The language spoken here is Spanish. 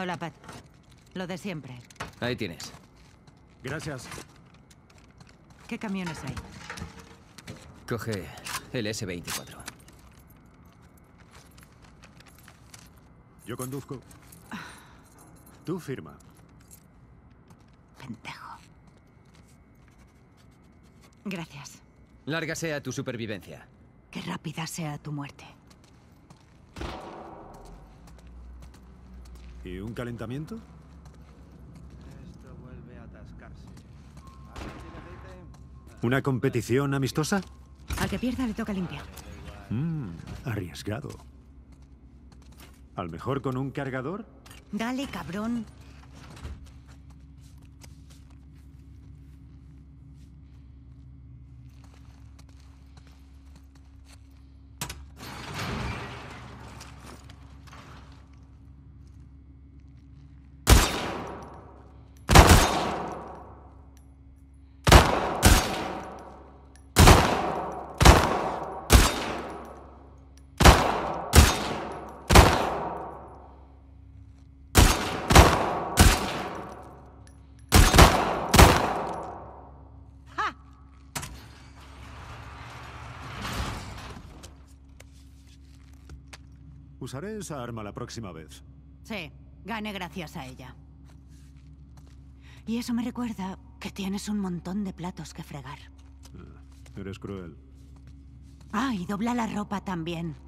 Hola, Pat. Lo de siempre. Ahí tienes. Gracias. ¿Qué camiones hay? Coge el S-24. Yo conduzco. Tú firma. Pentejo. Gracias. Larga sea tu supervivencia. Que rápida sea tu muerte. ¿Y un calentamiento? Esto vuelve a atascarse. ¿Una competición amistosa? Al que pierda le toca limpiar. Mmm, arriesgado. ¿Al mejor con un cargador? Dale, cabrón. Usaré esa arma la próxima vez. Sí, gane gracias a ella. Y eso me recuerda que tienes un montón de platos que fregar. Ah, eres cruel. Ah, y dobla la ropa también.